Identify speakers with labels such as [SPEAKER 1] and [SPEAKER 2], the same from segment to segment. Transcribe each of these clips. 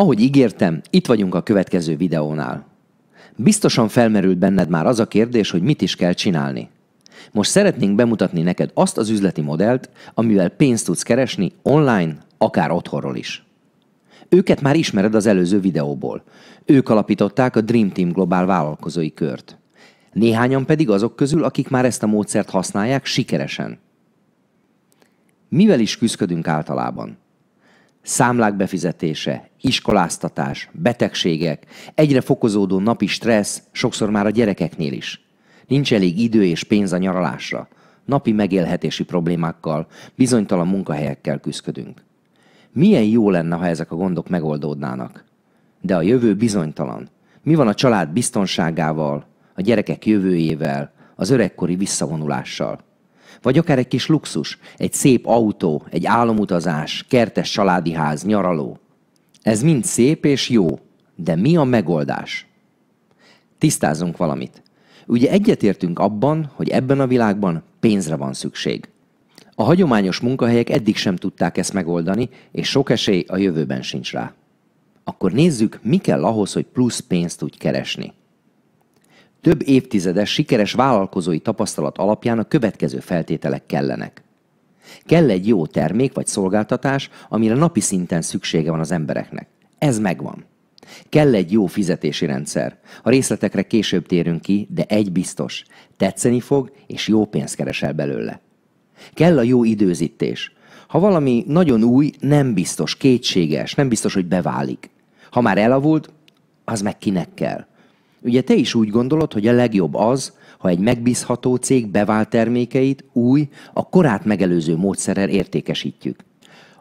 [SPEAKER 1] Ahogy ígértem, itt vagyunk a következő videónál. Biztosan felmerült benned már az a kérdés, hogy mit is kell csinálni. Most szeretnénk bemutatni neked azt az üzleti modellt, amivel pénzt tudsz keresni online, akár otthonról is. Őket már ismered az előző videóból. Ők alapították a Dream Team Globál vállalkozói kört. Néhányan pedig azok közül, akik már ezt a módszert használják sikeresen. Mivel is küzdködünk általában? számlák befizetése, iskoláztatás, betegségek, egyre fokozódó napi stressz, sokszor már a gyerekeknél is. Nincs elég idő és pénz a nyaralásra. Napi megélhetési problémákkal, bizonytalan munkahelyekkel küzdködünk. Milyen jó lenne, ha ezek a gondok megoldódnának. De a jövő bizonytalan. Mi van a család biztonságával, a gyerekek jövőjével, az öregkori visszavonulással? vagy akár egy kis luxus, egy szép autó, egy álomutazás, kertes családi ház, nyaraló. Ez mind szép és jó, de mi a megoldás? Tisztázunk valamit. Ugye egyetértünk abban, hogy ebben a világban pénzre van szükség. A hagyományos munkahelyek eddig sem tudták ezt megoldani, és sok esély a jövőben sincs rá. Akkor nézzük, mi kell ahhoz, hogy plusz pénzt tudj keresni. Több évtizedes sikeres vállalkozói tapasztalat alapján a következő feltételek kellenek. Kell egy jó termék vagy szolgáltatás, amire napi szinten szüksége van az embereknek. Ez megvan. Kell egy jó fizetési rendszer. A részletekre később térünk ki, de egy biztos. Tetszeni fog, és jó pénzt keresel belőle. Kell a jó időzítés. Ha valami nagyon új, nem biztos, kétséges, nem biztos, hogy beválik. Ha már elavult, az meg kinek kell. Ugye te is úgy gondolod, hogy a legjobb az, ha egy megbízható cég bevált termékeit új, a korát megelőző módszerrel értékesítjük.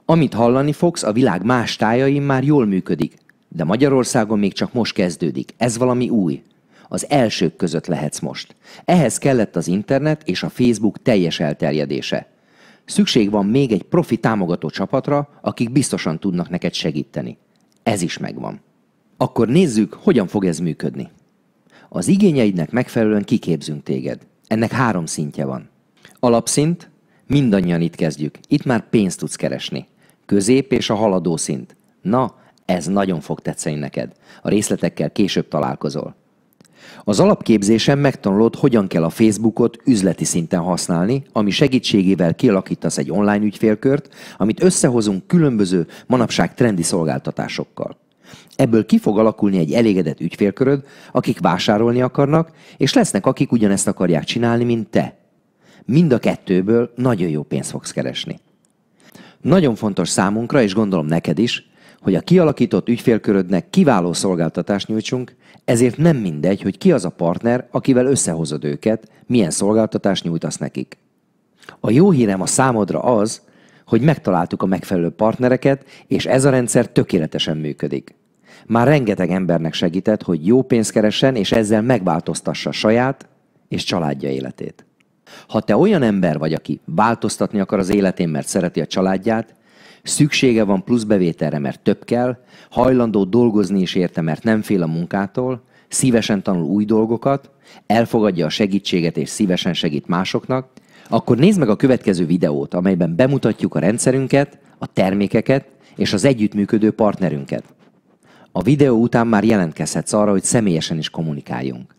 [SPEAKER 1] Amit hallani fogsz, a világ más tájain már jól működik, de Magyarországon még csak most kezdődik. Ez valami új. Az elsők között lehetsz most. Ehhez kellett az internet és a Facebook teljes elterjedése. Szükség van még egy profi támogató csapatra, akik biztosan tudnak neked segíteni. Ez is megvan. Akkor nézzük, hogyan fog ez működni. Az igényeidnek megfelelően kiképzünk téged. Ennek három szintje van. Alapszint, mindannyian itt kezdjük. Itt már pénzt tudsz keresni. Közép és a haladó szint. Na, ez nagyon fog tetszeni neked. A részletekkel később találkozol. Az alapképzésen megtanulod, hogyan kell a Facebookot üzleti szinten használni, ami segítségével kialakítasz egy online ügyfélkört, amit összehozunk különböző manapság trendi szolgáltatásokkal. Ebből ki fog alakulni egy elégedett ügyfélköröd, akik vásárolni akarnak, és lesznek, akik ugyanezt akarják csinálni, mint te. Mind a kettőből nagyon jó pénzt fogsz keresni. Nagyon fontos számunkra, és gondolom neked is, hogy a kialakított ügyfélkörödnek kiváló szolgáltatást nyújtsunk, ezért nem mindegy, hogy ki az a partner, akivel összehozod őket, milyen szolgáltatást nyújtasz nekik. A jó hírem a számodra az, hogy megtaláltuk a megfelelő partnereket, és ez a rendszer tökéletesen működik. Már rengeteg embernek segített, hogy jó pénzt keressen, és ezzel megváltoztassa saját és családja életét. Ha te olyan ember vagy, aki változtatni akar az életén, mert szereti a családját, szüksége van plusz bevételre, mert több kell, hajlandó dolgozni is érte, mert nem fél a munkától, szívesen tanul új dolgokat, elfogadja a segítséget és szívesen segít másoknak, akkor nézd meg a következő videót, amelyben bemutatjuk a rendszerünket, a termékeket és az együttműködő partnerünket. A videó után már jelentkezhetsz arra, hogy személyesen is kommunikáljunk.